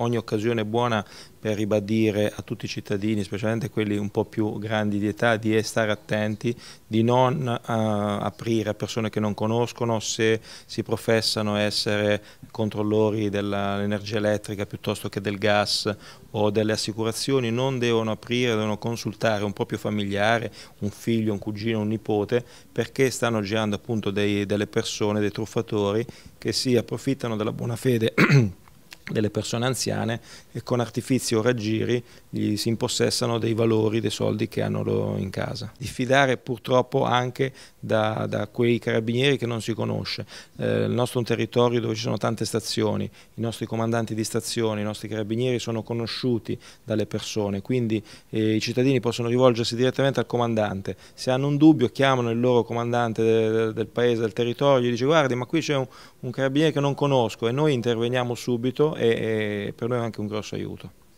ogni occasione è buona per ribadire a tutti i cittadini, specialmente quelli un po' più grandi di età, di stare attenti, di non uh, aprire a persone che non conoscono se si professano essere controllori dell'energia elettrica piuttosto che del gas o delle assicurazioni, non devono aprire, devono consultare un proprio familiare, un figlio, un cugino, un nipote, perché stanno girando appunto dei, delle persone, dei truffatori che si approfittano della buona fede delle persone anziane e con artifizi o raggiri gli si impossessano dei valori, dei soldi che hanno loro in casa. Diffidare purtroppo anche da, da quei carabinieri che non si conosce. Eh, il nostro è un territorio dove ci sono tante stazioni, i nostri comandanti di stazione, i nostri carabinieri sono conosciuti dalle persone, quindi eh, i cittadini possono rivolgersi direttamente al comandante. Se hanno un dubbio chiamano il loro comandante del, del paese, del territorio, gli dice guardi ma qui c'è un, un carabiniere che non conosco e noi interveniamo subito e, e per noi è anche un grosso aiuto.